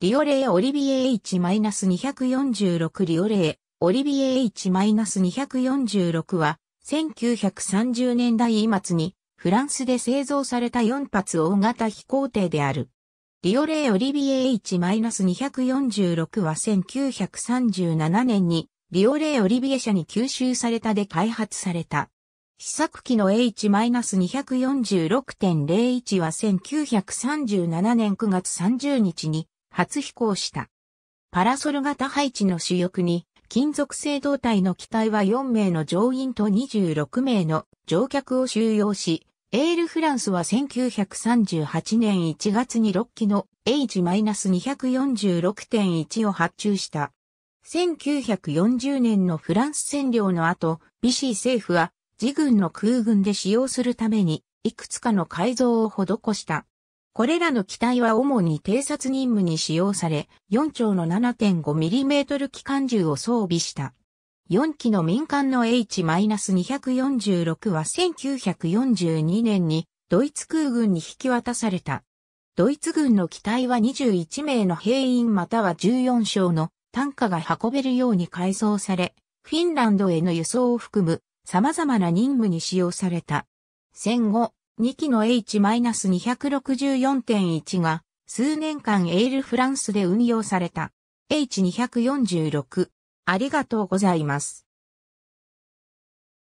リオレーオリビエ H-246 リオレーオリビエ H-246 は1930年代末にフランスで製造された4発大型飛行艇である。リオレーオリビエ H-246 は1937年にリオレーオリビエ社に吸収されたで開発された。試作機の H-246.01 は1937年9月30日に初飛行した。パラソル型配置の主翼に、金属製胴体の機体は4名の乗員と26名の乗客を収容し、エールフランスは1938年1月に6機の H-246.1 を発注した。1940年のフランス占領の後、ビシー政府は自軍の空軍で使用するためにいくつかの改造を施した。これらの機体は主に偵察任務に使用され、4丁の 7.5mm 機関銃を装備した。4機の民間の H-246 は1942年にドイツ空軍に引き渡された。ドイツ軍の機体は21名の兵員または14章の単価が運べるように改装され、フィンランドへの輸送を含む様々な任務に使用された。戦後、2機の H-264.1 が数年間エールフランスで運用された。H246。ありがとうございます。